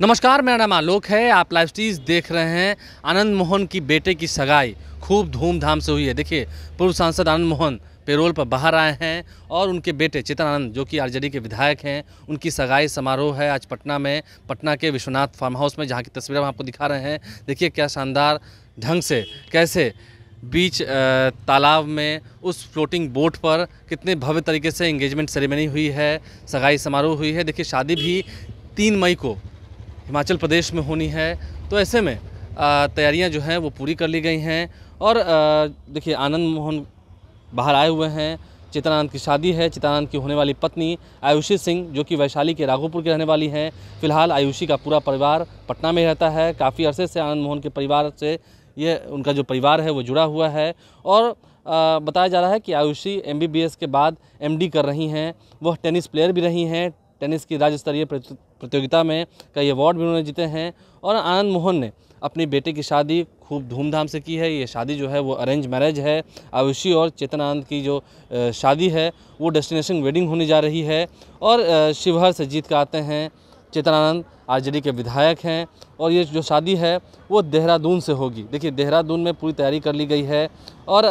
नमस्कार मेरा नाम आलोक है आप लाइव स्टीज देख रहे हैं आनंद मोहन की बेटे की सगाई खूब धूमधाम से हुई है देखिए पूर्व सांसद आनंद मोहन पेरोल पर बाहर आए हैं और उनके बेटे आनंद जो कि आरजेडी के विधायक हैं उनकी सगाई समारोह है आज पटना में पटना के विश्वनाथ फार्म हाउस में जहाँ की तस्वीरें हम आपको दिखा रहे हैं देखिए क्या शानदार ढंग से कैसे बीच तालाब में उस फ्लोटिंग बोट पर कितने भव्य तरीके से इंगेजमेंट सेरेमनी हुई है सगाई समारोह हुई है देखिए शादी भी तीन मई को हिमाचल प्रदेश में होनी है तो ऐसे में तैयारियां जो हैं वो पूरी कर ली गई हैं और देखिए आनंद मोहन बाहर आए हुए हैं चित्रानंद की शादी है चित्रानंद की होने वाली पत्नी आयुषी सिंह जो कि वैशाली के राघोपुर की रहने वाली हैं फिलहाल आयुषी का पूरा परिवार पटना में रहता है काफ़ी अरसे से आनंद मोहन के परिवार से ये उनका जो परिवार है वो जुड़ा हुआ है और आ, बताया जा रहा है कि आयुषी एम के बाद एम कर रही हैं वह टेनिस प्लेयर भी रही हैं टेनिस की राज्य स्तरीय प्रतियोगिता में कई अवार्ड भी उन्होंने जीते हैं और आनंद मोहन ने अपनी बेटे की शादी खूब धूमधाम से की है ये शादी जो है वो अरेंज मैरिज है आयुषी और चेतनानंद की जो शादी है वो डेस्टिनेशन वेडिंग होने जा रही है और शिवहर से जीत कर आते हैं चेतनानंद आरजेडी के विधायक हैं और ये जो शादी है वो देहरादून से होगी देखिए देहरादून में पूरी तैयारी कर ली गई है और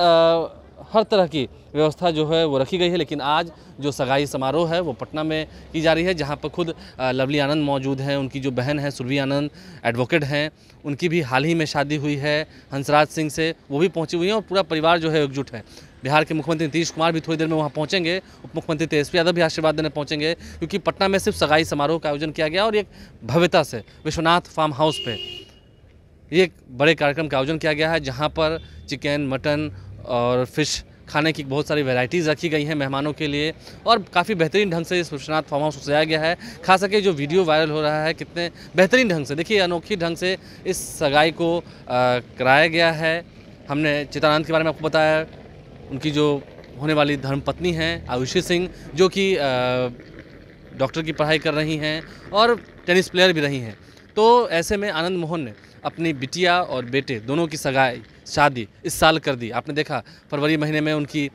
हर तरह की व्यवस्था जो है वो रखी गई है लेकिन आज जो सगाई समारोह है वो पटना में की जा रही है जहाँ पर खुद लवली आनंद मौजूद हैं उनकी जो बहन है सुरभि आनंद एडवोकेट हैं उनकी भी हाल ही में शादी हुई है हंसराज सिंह से वो भी पहुँची हुई हैं और पूरा परिवार जो है एकजुट है बिहार के मुख्यमंत्री नीतीश कुमार भी थोड़ी देर में वहाँ पहुँचेंगे उप मुख्यमंत्री तेजस्वी यादव भी आशीर्वाद देने पहुँचेंगे क्योंकि पटना में सिर्फ सगाई समारोह का आयोजन किया गया और एक भव्यता से विश्वनाथ फार्म हाउस पर ये एक बड़े कार्यक्रम का आयोजन किया गया है जहाँ पर चिकन मटन और फ़िश खाने की बहुत सारी वैरायटीज़ रखी गई हैं मेहमानों के लिए और काफ़ी बेहतरीन ढंग से इस विश्वनाथ फार्म हाउस को सजाया गया है खास करके जो वीडियो वायरल हो रहा है कितने बेहतरीन ढंग से देखिए अनोखी ढंग से इस सगाई को कराया गया है हमने चितानंद के बारे में आपको बताया उनकी जो होने वाली धर्मपत्नी हैं आयुषी सिंह जो कि डॉक्टर की पढ़ाई कर रही हैं और टेनिस प्लेयर भी रही हैं तो ऐसे में आनंद मोहन ने अपनी बिटिया और बेटे दोनों की सगाई शादी इस साल कर दी आपने देखा फरवरी महीने में उनकी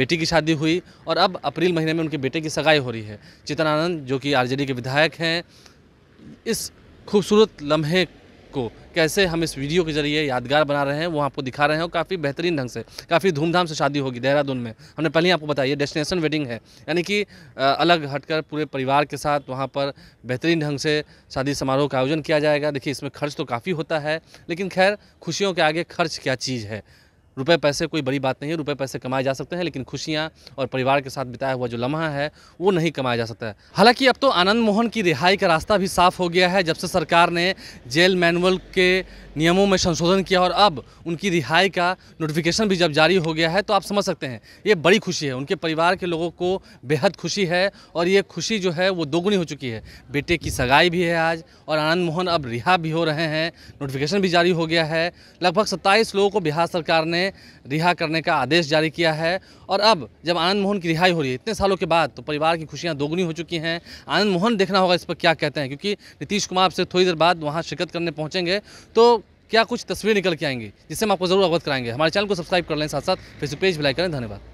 बेटी की शादी हुई और अब अप्रैल महीने में उनके बेटे की सगाई हो रही है चितनानंद जो कि आरजेडी के विधायक हैं इस खूबसूरत लम्हे को कैसे हम इस वीडियो के जरिए यादगार बना रहे हैं वो आपको दिखा रहे हैं और काफ़ी बेहतरीन ढंग से काफ़ी धूमधाम से शादी होगी देहरादून में हमने पहले ही आपको बताया डेस्टिनेशन वेडिंग है यानी कि अलग हटकर पूरे परिवार के साथ वहाँ पर बेहतरीन ढंग से शादी समारोह का आयोजन किया जाएगा देखिए इसमें खर्च तो काफ़ी होता है लेकिन खैर खुशियों के आगे खर्च क्या चीज़ है रुपए पैसे कोई बड़ी बात नहीं है रुपए पैसे कमाए जा सकते हैं लेकिन खुशियाँ और परिवार के साथ बिताया हुआ जो लम्हा है वो नहीं कमाया जा सकता है हालांकि अब तो आनंद मोहन की रिहाई का रास्ता भी साफ हो गया है जब से सरकार ने जेल मैनुअल के नियमों में संशोधन किया और अब उनकी रिहाई का नोटिफिकेशन भी जब जारी हो गया है तो आप समझ सकते हैं ये बड़ी खुशी है उनके परिवार के लोगों को बेहद खुशी है और ये खुशी जो है वो दोगुनी हो चुकी है बेटे की सगाई भी है आज और आनंद मोहन अब रिहा भी हो रहे हैं नोटिफिकेशन भी जारी हो गया है लगभग सत्ताईस लोगों को बिहार सरकार ने रिहा करने का आदेश जारी किया है और अब जब आनंद मोहन की रिहाई हो रही है इतने सालों के बाद तो परिवार की खुशियाँ दोगुनी हो चुकी हैं आनंद मोहन देखना होगा इस पर क्या कहते हैं क्योंकि नीतीश कुमार से थोड़ी देर बाद वहाँ शिरकत करने पहुँचेंगे तो क्या कुछ तस्वीरें निकल के आएंगी जिससे हम आपको जरूर अवगत कराएंगे हमारे चैनल को सब्सक्राइब कर लें साथ साथ फेसबुक पेज भी लाइक करें धन्यवाद